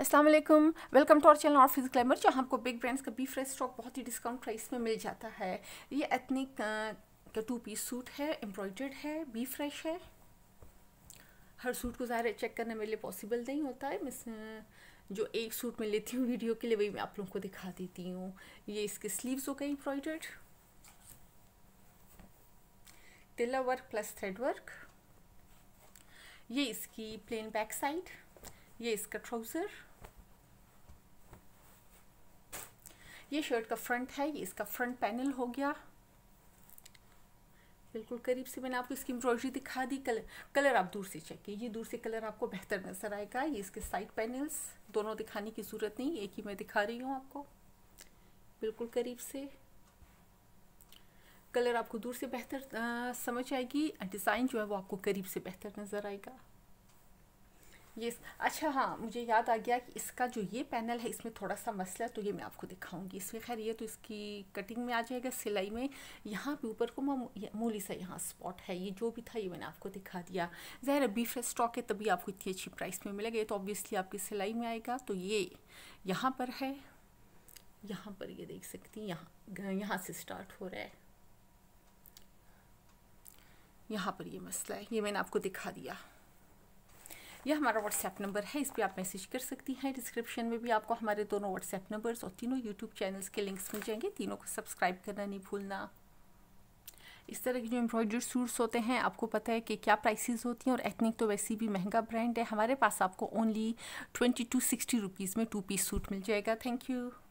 अस्सलाम वालेकुम welcome to our channel और फिजिकल ग्लैमर जो आपको बिग ब्रांड्स का बी फ्रेश स्टॉक बहुत ही डिस्काउंट प्राइस में मिल जाता है ये एथनिक का टू पीस सूट है एम्ब्रॉयडर्ड है बी फ्रेश है हर सूट को ज़ाहिर चेक करना मेरे लिए पॉसिबल नहीं होता है मिस जो एक सूट में लेती हूँ वीडियो के लिए वही मैं आप लोगों को दिखा देती हूँ ये इसके स्लीव्स हो गए embroidered tilla work plus thread work ये इसकी प्लेन बैक साइड ये इसका ट्राउज़र ये शर्ट का फ्रंट है ये इसका फ्रंट पैनल हो गया बिल्कुल करीब से मैंने आपको इसकी एम्ब्रॉयडरी दिखा दी कलर कलर आप दूर से चेक कीजिए दूर से कलर आपको बेहतर नजर आएगा ये इसके साइड पैनल्स दोनों दिखाने की ज़रूरत नहीं एक ही मैं दिखा रही हूँ आपको बिल्कुल करीब से कलर आपको दूर से बेहतर समझ आएगी डिज़ाइन जो है वो आपको करीब से बेहतर नज़र आएगा ये yes. अच्छा हाँ मुझे याद आ गया कि इसका जो ये पैनल है इसमें थोड़ा सा मसला है तो ये मैं आपको दिखाऊंगी इसमें खैर ये तो इसकी कटिंग में आ जाएगा सिलाई में यहाँ पे ऊपर को मामूली सा यहाँ स्पॉट है ये जो भी था ये मैंने आपको दिखा दिया ज़ाहिर अभी फ्रेश स्टॉक है तभी आपको इतनी अच्छी प्राइस में मिलेगा तो ऑब्वियसली आपकी सिलाई में आएगा तो ये यहाँ पर है यहाँ पर ये देख सकती हैं यहाँ यहाँ से स्टार्ट हो रहा है यहाँ पर ये मसला है ये मैंने आपको दिखा दिया यह हमारा व्हाट्सएप नंबर है इस पर आप मैसेज कर सकती हैं डिस्क्रिप्शन में भी आपको हमारे दोनों व्हाट्सएप नंबर्स और तीनों यूट्यूब चैनल्स के लिंक्स मिल जाएंगे तीनों को सब्सक्राइब करना नहीं भूलना इस तरह के जो एम्ब्रॉयडर सूट्स होते हैं आपको पता है कि क्या प्राइसेस होती हैं और एथनिक तो वैसे भी महंगा ब्रांड है हमारे पास आपको only twenty two sixty rupees में टू पीस सूट मिल जाएगा थैंक यू